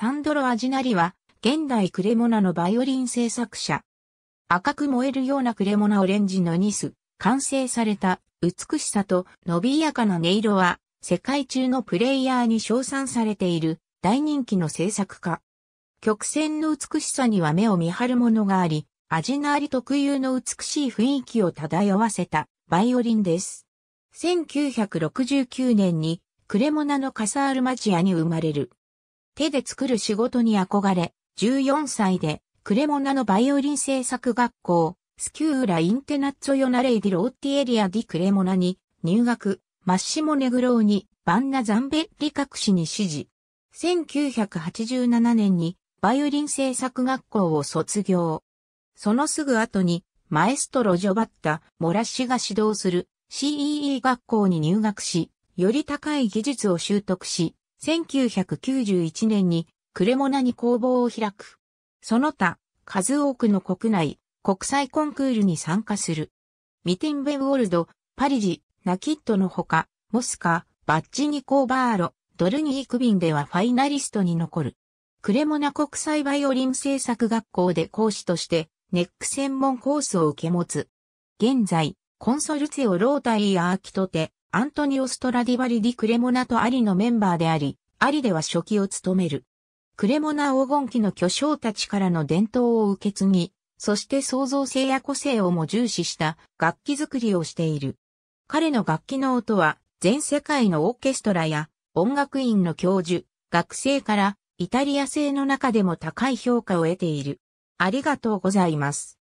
サンドロ・アジナリは、現代クレモナのバイオリン製作者。赤く燃えるようなクレモナオレンジのニス、完成された美しさと伸びやかな音色は、世界中のプレイヤーに称賛されている大人気の制作家。曲線の美しさには目を見張るものがあり、アジナーリ特有の美しい雰囲気を漂わせたバイオリンです。1969年にクレモナのカサールマチアに生まれる。手で作る仕事に憧れ、14歳で、クレモナのバイオリン製作学校、スキューラ・インテナッツォヨナレイディ・ローティエリア・ディ・クレモナに入学、マッシモ・ネグローニ、バンナ・ザンベッリ隠しに指示。1987年にバイオリン製作学校を卒業。そのすぐ後に、マエストロ・ジョバッタ・モラッシが指導する CEE 学校に入学し、より高い技術を習得し、1991年にクレモナに工房を開く。その他、数多くの国内、国際コンクールに参加する。ミティンベウォルド、パリジ、ナキットのほか、モスカ、バッチニコーバーロ、ドルニークビンではファイナリストに残る。クレモナ国際バイオリン製作学校で講師として、ネック専門コースを受け持つ。現在、コンソルツェオロータリーアーキトテ、アントニオ・ストラディバリ・ディ・クレモナとアリのメンバーであり、アリでは初期を務める。クレモナ黄金期の巨匠たちからの伝統を受け継ぎ、そして創造性や個性をも重視した楽器作りをしている。彼の楽器の音は全世界のオーケストラや音楽院の教授、学生からイタリア製の中でも高い評価を得ている。ありがとうございます。